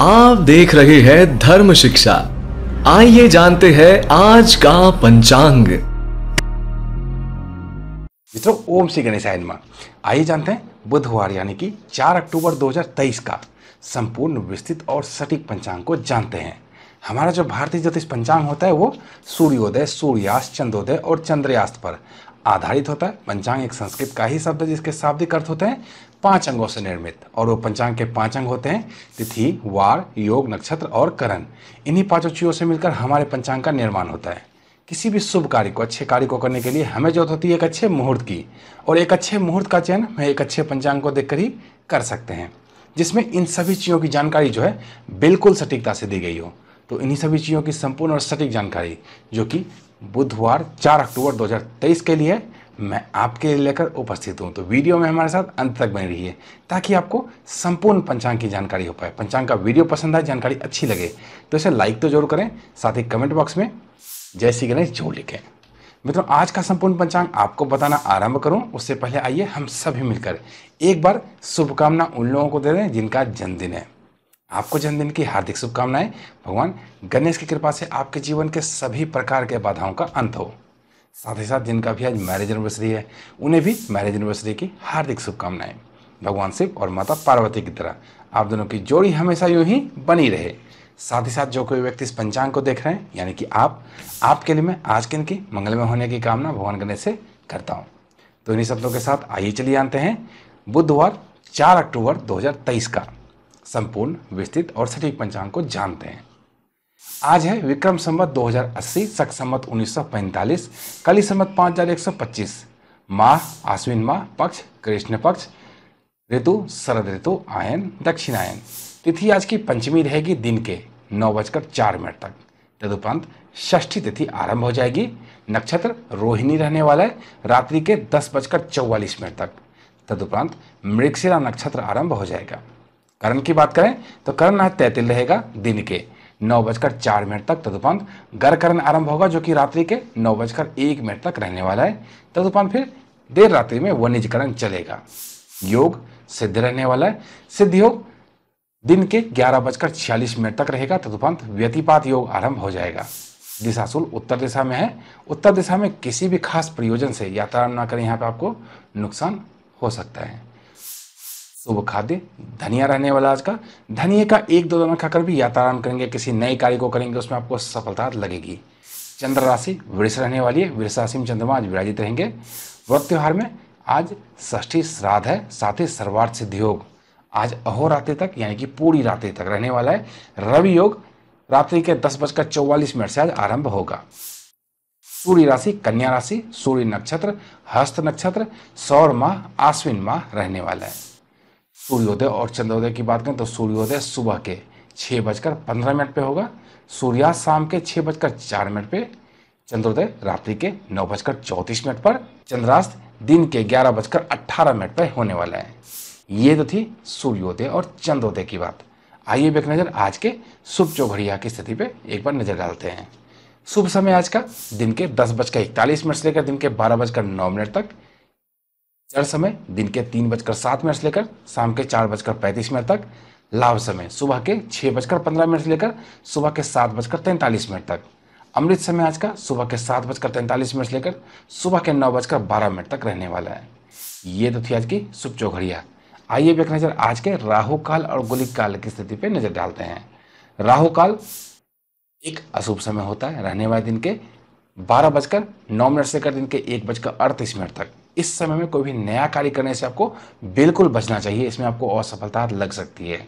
आप देख रहे हैं धर्म शिक्षा आइए जानते हैं आज का पंचांग मित्रों ओम श्री गणेशाय आइए जानते हैं बुधवार यानी कि 4 अक्टूबर 2023 का संपूर्ण विस्तृत और सटीक पंचांग को जानते हैं हमारा जो भारतीय ज्योतिष पंचांग होता है वो सूर्योदय सूर्यास्त चंद्रोदय और चंद्रयास्त पर आधारित होता है पंचांग एक संस्कृत का ही शब्द है जिसके शाब्दिक अर्थ होते हैं पांच अंगों से निर्मित और वो पंचांग के पांच अंग होते हैं तिथि वार योग नक्षत्र और करण इन्हीं पांचों चीज़ों से मिलकर हमारे पंचांग का निर्माण होता है किसी भी शुभ कार्य को अच्छे कार्य को करने के लिए हमें जरूरत होती है एक अच्छे मुहूर्त की और एक अच्छे मुहूर्त का चयन हम एक अच्छे पंचांग को देखकर ही कर सकते हैं जिसमें इन सभी चीज़ों की जानकारी जो है बिल्कुल सटीकता से दी गई हो तो इन्हीं सभी चीज़ों की संपूर्ण और सटीक जानकारी जो कि बुधवार 4 अक्टूबर 2023 के लिए मैं आपके लेकर उपस्थित हूँ तो वीडियो में हमारे साथ अंत तक बने रहिए ताकि आपको संपूर्ण पंचांग की जानकारी हो पाए पंचांग का वीडियो पसंद आए जानकारी अच्छी लगे तो इसे लाइक तो जरूर करें साथ ही कमेंट बॉक्स में जय श्री गणेश जरूर लिखें मित्रों आज का संपूर्ण पंचांग आपको बताना आरंभ करूं उससे पहले आइए हम सभी मिलकर एक बार शुभकामना उन लोगों को दे दें जिनका जन्मदिन है आपको जन्मदिन की हार्दिक शुभकामनाएं भगवान गणेश की कृपा से आपके जीवन के सभी प्रकार के बाधाओं का अंत हो साथ ही साथ जिनका भी आज मैरिज एनिवर्सरी है उन्हें भी मैरिज एनिवर्सरी की हार्दिक शुभकामनाएं भगवान शिव और माता पार्वती की तरह आप दोनों की जोड़ी हमेशा यूं ही बनी रहे साथ ही साथ जो कोई व्यक्ति इस पंचांग को देख रहे हैं यानी कि आप आपके लिए मैं आज के इनकी मंगलमय होने की कामना भगवान गणेश से करता हूँ तो इन्हीं शब्दों के साथ आइए चलिए आते हैं बुधवार चार अक्टूबर दो का संपूर्ण विस्तृत और सटीक पंचांग को जानते हैं आज है विक्रम संवत 2080 सक संवत 1945 कली संवत 5125 माह आश्विन माह पक्ष कृष्ण पक्ष ऋतु शरद ऋतु आयन दक्षिणायन तिथि आज की पंचमी रहेगी दिन के नौ बजकर चार मिनट तक तदुपरांत षष्ठी तिथि आरंभ हो जाएगी नक्षत्र रोहिणी रहने वाला है रात्रि के दस बजकर चौवालीस मिनट तक तदुपरांत मृगशिला नक्षत्र आरंभ हो जाएगा करण की बात करें तो करण आज तैतिल रहेगा दिन के नौ बजकर चार मिनट तक तदुपांत गर्करण आरंभ होगा जो कि रात्रि के नौ बजकर एक मिनट तक रहने वाला है तदुपांत फिर देर रात्रि में वनिजकरण चलेगा योग सिद्ध रहने वाला है सिद्ध योग दिन के ग्यारह बजकर छियालीस मिनट तक रहेगा तदुपांत व्यतिपात योग आरंभ हो जाएगा दिशाशूल उत्तर दिशा में है उत्तर दिशा में किसी भी खास प्रयोजन से यात्रा न करें यहाँ पे आपको नुकसान हो सकता है शुभ तो खाद्य धनिया रहने वाला आज का धनिया का एक दो दाना खाकर भी यात्रारंभ करेंगे किसी नए कार्य को करेंगे उसमें आपको सफलता लगेगी चंद्र राशि वृष रहने वाली है वृष राशि में चंद्रमा आज विराजित रहेंगे व्रत त्यौहार में आज षष्ठी श्राद्ध है साथ ही सर्वार्थ सिद्ध योग आज अहोरात्रि तक यानी कि पूरी रात्रि तक रहने वाला है रवि योग रात्रि के दस बजकर चौवालीस मिनट से आज आरंभ होगा सूर्य राशि कन्या राशि सूर्य नक्षत्र हस्त नक्षत्र सौर माह आश्विन माह रहने वाला है सूर्योदय और चंद्रोदय की बात करें तो सूर्योदय सुबह के छः बजकर पंद्रह मिनट पर होगा सूर्यास्त शाम के छः बजकर चार मिनट पर चंद्रोदय रात्रि के नौ बजकर चौंतीस मिनट पर चंद्रास्त दिन के ग्यारह बजकर अट्ठारह मिनट पर होने वाला है ये तो थी सूर्योदय और चंद्रोदय की बात आइए एक नज़र आज के शुभ चौघड़िया की स्थिति पे एक बार नज़र डालते हैं शुभ समय आज का दिन के दस बजकर इकतालीस मिनट से लेकर दिन के बारह बजकर नौ मिनट तक चर समय दिन के तीन बजकर सात मिनट से लेकर शाम के चार बजकर पैंतीस मिनट तक लाभ समय सुबह के छह बजकर पंद्रह मिनट से लेकर सुबह के सात बजकर तैंतालीस मिनट तक अमृत समय आज का सुबह के सात बजकर तैंतालीस मिनट से लेकर सुबह के नौ बजकर बारह मिनट तक रहने वाला है ये तो थी आज की सुप चौघड़िया आइए एक नज़र आज के राहु काल और गोलिक काल की स्थिति पर नज़र डालते हैं राहु काल एक अशुभ समय होता है रहने वाले दिन के बारह बजकर नौ मिनट से लेकर दिन के एक बजकर अड़तीस मिनट तक इस समय में कोई भी नया कार्य करने से आपको बिल्कुल बचना चाहिए इसमें आपको असफलता लग सकती है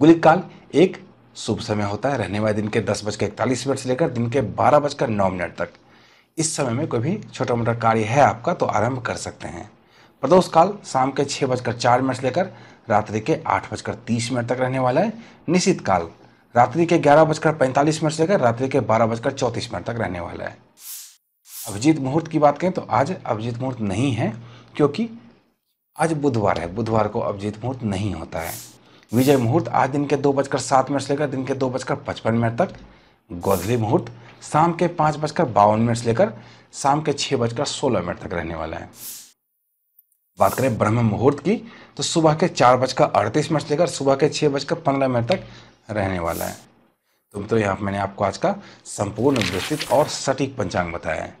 गुलिक काल एक शुभ समय होता है रहने वाले दिन के दस बजकर इकतालीस मिनट से लेकर दिन के बारह बजकर नौ मिनट तक इस समय में कोई भी छोटा मोटा कार्य है आपका तो आरंभ कर सकते हैं प्रदोष काल शाम के छः बजकर चार मिनट से लेकर रात्रि के आठ बजकर तीस मिनट तक रहने वाला है निश्चित काल रात्रि के ग्यारह बजकर पैंतालीस मिनट से लेकर रात्रि के बारह बजकर चौंतीस मिनट तक रहने वाला है अभिजीत मुहूर्त की बात करें तो आज अभिजीत मुहूर्त नहीं है क्योंकि आज बुधवार है बुधवार को अभिजीत मुहूर्त नहीं होता है विजय मुहूर्त आज दिन के दो बजकर सात मिनट से लेकर दिन के दो बजकर पचपन मिनट तक गोधली मुहूर्त शाम के पाँच बजकर बावन मिनट से लेकर शाम के छः बजकर सोलह मिनट तक रहने वाला है बात करें ब्रह्म मुहूर्त की तो सुबह के चार बजकर अड़तीस मिनट से लेकर सुबह के छः बजकर पंद्रह मिनट तक रहने वाला है तो, तो यहाँ मैंने आपको आज का संपूर्ण विस्तृत और सटीक पंचांग बताया है